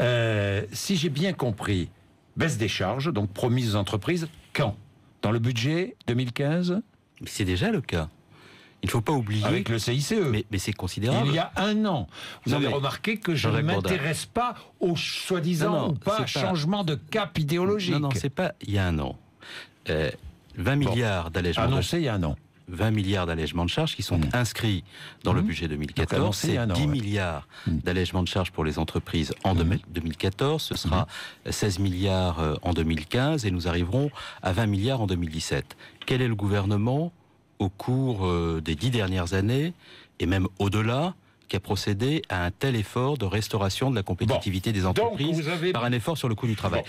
Euh, si j'ai bien compris, baisse des charges, donc promise aux entreprises, quand Dans le budget 2015 C'est déjà le cas. Il ne faut pas oublier. Avec le CICE. Mais, c'est considérable. Il y a un an. Vous avez remarqué que je ne m'intéresse pas au soi-disant pas, changement de cap idéologique. Non, non, c'est pas il y a un an. 20 euh, milliards d'allègements. Annoncé il y a un an. 20 milliards d'allègements de charges qui sont mmh. inscrits dans le mmh. budget 2014. C'est 10 milliards mmh. d'allègements de charges pour les entreprises en 2014. Ce sera 16 milliards euh, en 2015 et nous arriverons à 20 milliards en 2017. Quel est le gouvernement au cours euh, des dix dernières années et même au-delà qui a procédé à un tel effort de restauration de la compétitivité des entreprises par un effort sur le coût du travail.